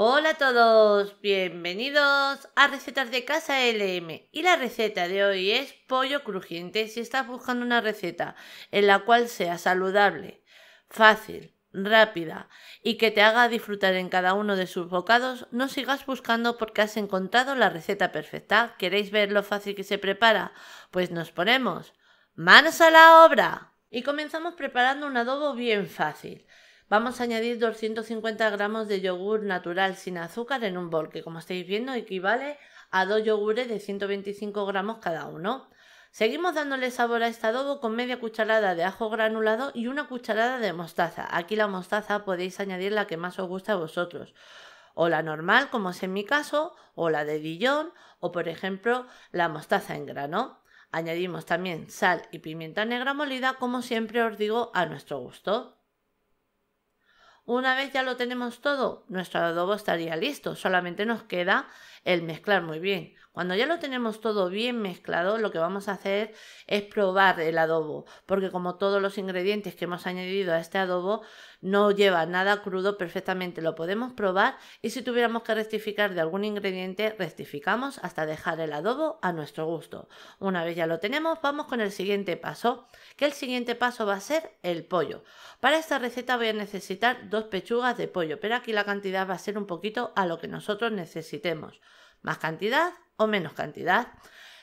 Hola a todos, bienvenidos a Recetas de Casa LM y la receta de hoy es pollo crujiente si estás buscando una receta en la cual sea saludable, fácil, rápida y que te haga disfrutar en cada uno de sus bocados, no sigas buscando porque has encontrado la receta perfecta. ¿Queréis ver lo fácil que se prepara? Pues nos ponemos manos a la obra y comenzamos preparando un adobo bien fácil. Vamos a añadir 250 gramos de yogur natural sin azúcar en un bol, que como estáis viendo equivale a dos yogures de 125 gramos cada uno. Seguimos dándole sabor a este adobo con media cucharada de ajo granulado y una cucharada de mostaza. Aquí la mostaza podéis añadir la que más os gusta a vosotros. O la normal, como es en mi caso, o la de Dijon, o por ejemplo la mostaza en grano. Añadimos también sal y pimienta negra molida, como siempre os digo, a nuestro gusto. Una vez ya lo tenemos todo, nuestro adobo estaría listo, solamente nos queda el mezclar muy bien. Cuando ya lo tenemos todo bien mezclado, lo que vamos a hacer es probar el adobo, porque como todos los ingredientes que hemos añadido a este adobo no lleva nada crudo, perfectamente lo podemos probar y si tuviéramos que rectificar de algún ingrediente, rectificamos hasta dejar el adobo a nuestro gusto. Una vez ya lo tenemos, vamos con el siguiente paso, que el siguiente paso va a ser el pollo. Para esta receta voy a necesitar dos pechugas de pollo, pero aquí la cantidad va a ser un poquito a lo que nosotros necesitemos más cantidad o menos cantidad.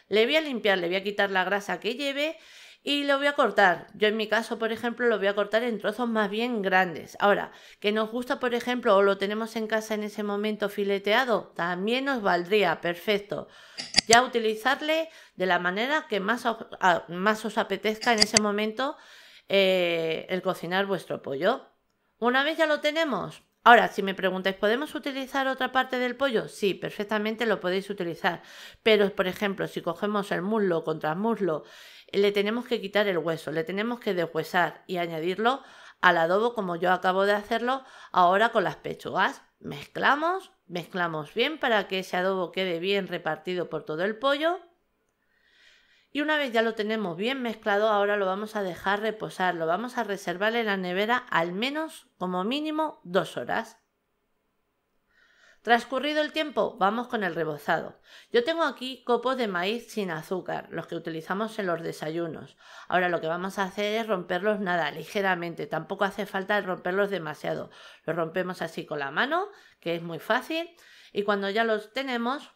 Le voy a limpiar, le voy a quitar la grasa que lleve y lo voy a cortar. Yo en mi caso, por ejemplo, lo voy a cortar en trozos más bien grandes. Ahora, que nos gusta, por ejemplo, o lo tenemos en casa en ese momento fileteado, también nos valdría, perfecto. Ya utilizarle de la manera que más os, más os apetezca en ese momento eh, el cocinar vuestro pollo. Una vez ya lo tenemos, Ahora, si me preguntáis, ¿podemos utilizar otra parte del pollo? Sí, perfectamente lo podéis utilizar. Pero, por ejemplo, si cogemos el muslo contra muslo, le tenemos que quitar el hueso, le tenemos que deshuesar y añadirlo al adobo como yo acabo de hacerlo ahora con las pechugas. Mezclamos, mezclamos bien para que ese adobo quede bien repartido por todo el pollo y una vez ya lo tenemos bien mezclado, ahora lo vamos a dejar reposar, lo vamos a reservar en la nevera al menos como mínimo dos horas. Transcurrido el tiempo, vamos con el rebozado. Yo tengo aquí copos de maíz sin azúcar, los que utilizamos en los desayunos. Ahora lo que vamos a hacer es romperlos nada, ligeramente, tampoco hace falta romperlos demasiado. Los rompemos así con la mano, que es muy fácil, y cuando ya los tenemos,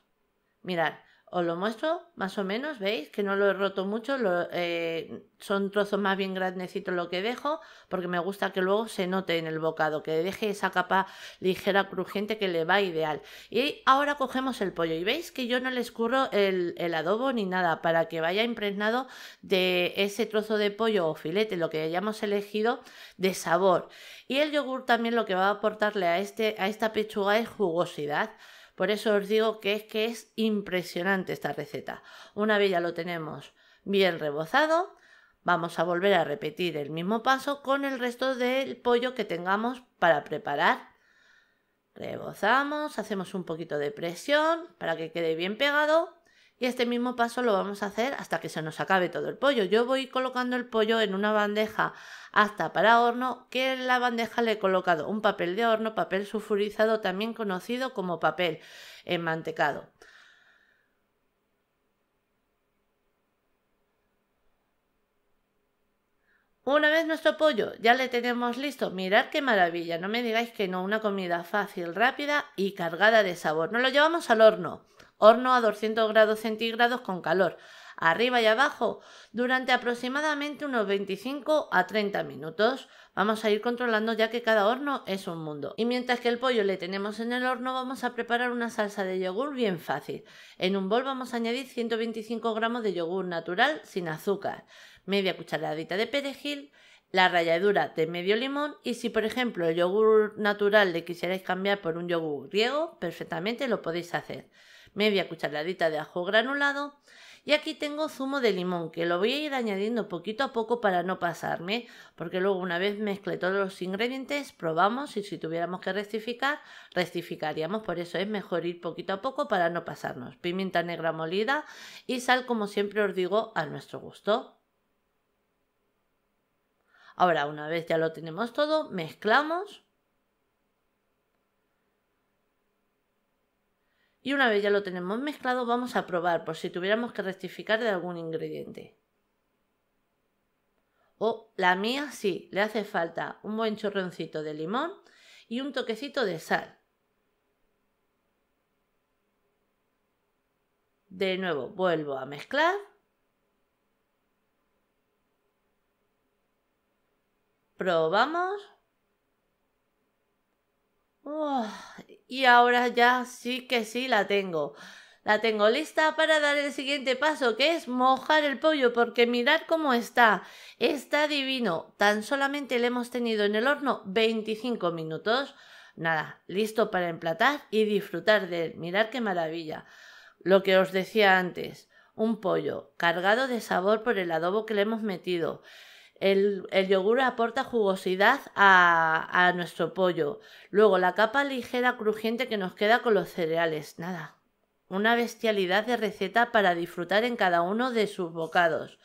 mirad, os lo muestro más o menos, veis que no lo he roto mucho, eh, son trozos más bien grandecitos lo que dejo, porque me gusta que luego se note en el bocado, que deje esa capa ligera, crujiente que le va ideal. Y ahora cogemos el pollo y veis que yo no le escurro el, el adobo ni nada, para que vaya impregnado de ese trozo de pollo o filete, lo que hayamos elegido, de sabor. Y el yogur también lo que va a aportarle a, este, a esta pechuga es jugosidad. Por eso os digo que es que es impresionante esta receta. Una vez ya lo tenemos bien rebozado, vamos a volver a repetir el mismo paso con el resto del pollo que tengamos para preparar. Rebozamos, hacemos un poquito de presión para que quede bien pegado y este mismo paso lo vamos a hacer hasta que se nos acabe todo el pollo. Yo voy colocando el pollo en una bandeja hasta para horno, que en la bandeja le he colocado un papel de horno, papel sulfurizado, también conocido como papel enmantecado. Una vez nuestro pollo ya le tenemos listo, mirad qué maravilla, no me digáis que no, una comida fácil, rápida y cargada de sabor. Nos lo llevamos al horno horno a 200 grados centígrados con calor, arriba y abajo, durante aproximadamente unos 25 a 30 minutos. Vamos a ir controlando ya que cada horno es un mundo. Y mientras que el pollo le tenemos en el horno, vamos a preparar una salsa de yogur bien fácil. En un bol vamos a añadir 125 gramos de yogur natural sin azúcar, media cucharadita de perejil, la ralladura de medio limón y si por ejemplo el yogur natural le quisierais cambiar por un yogur griego, perfectamente lo podéis hacer. Media cucharadita de ajo granulado y aquí tengo zumo de limón que lo voy a ir añadiendo poquito a poco para no pasarme porque luego una vez mezcle todos los ingredientes probamos y si tuviéramos que rectificar rectificaríamos por eso es mejor ir poquito a poco para no pasarnos pimienta negra molida y sal como siempre os digo a nuestro gusto Ahora, una vez ya lo tenemos todo, mezclamos. Y una vez ya lo tenemos mezclado, vamos a probar por si tuviéramos que rectificar de algún ingrediente. O la mía sí, le hace falta un buen chorroncito de limón y un toquecito de sal. De nuevo, vuelvo a mezclar Probamos. y ahora ya sí que sí la tengo. La tengo lista para dar el siguiente paso, que es mojar el pollo, porque mirad cómo está. Está divino. Tan solamente le hemos tenido en el horno 25 minutos. Nada, listo para emplatar y disfrutar de él. Mirad qué maravilla. Lo que os decía antes, un pollo cargado de sabor por el adobo que le hemos metido. El, yogur aporta jugosidad a, a nuestro pollo. Luego la capa ligera crujiente que nos queda con los cereales. Nada. Una bestialidad de receta para disfrutar en cada uno de sus bocados.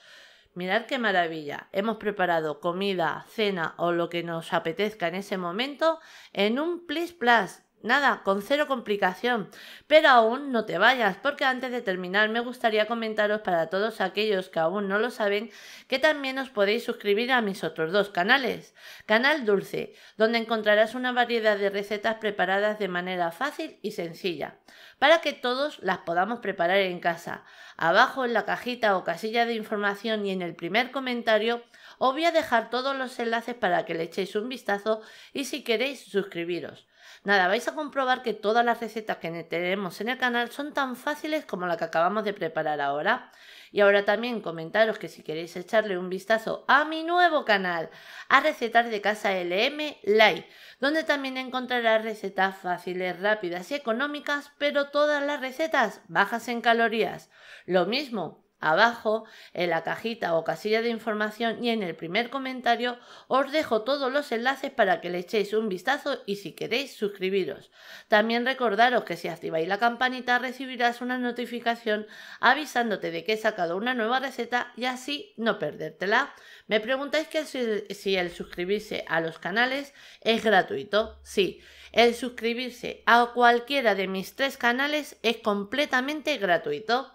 Mirad qué maravilla. Hemos preparado comida, cena o lo que nos apetezca en ese momento en un plis plas Nada, con cero complicación. Pero aún no te vayas, porque antes de terminar me gustaría comentaros para todos aquellos que aún no lo saben que también os podéis suscribir a mis otros dos canales. Canal Dulce, donde encontrarás una variedad de recetas preparadas de manera fácil y sencilla, para que todos las podamos preparar en casa. Abajo en la cajita o casilla de información y en el primer comentario os voy a dejar todos los enlaces para que le echéis un vistazo y si queréis suscribiros. Nada, vais a comprobar que todas las recetas que tenemos en el canal son tan fáciles como la que acabamos de preparar ahora. Y ahora también comentaros que si queréis echarle un vistazo a mi nuevo canal, a Recetas de Casa LM Live, donde también encontrarás recetas fáciles, rápidas y económicas, pero todas las recetas bajas en calorías. Lo mismo Abajo, en la cajita o casilla de información y en el primer comentario os dejo todos los enlaces para que le echéis un vistazo y si queréis suscribiros. También recordaros que si activáis la campanita recibirás una notificación avisándote de que he sacado una nueva receta y así no perdértela. Me preguntáis que si el suscribirse a los canales es gratuito. Sí, el suscribirse a cualquiera de mis tres canales es completamente gratuito.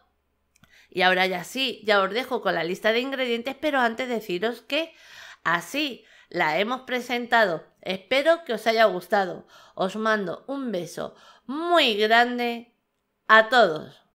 Y ahora ya sí, ya os dejo con la lista de ingredientes, pero antes deciros que así la hemos presentado. Espero que os haya gustado. Os mando un beso muy grande a todos.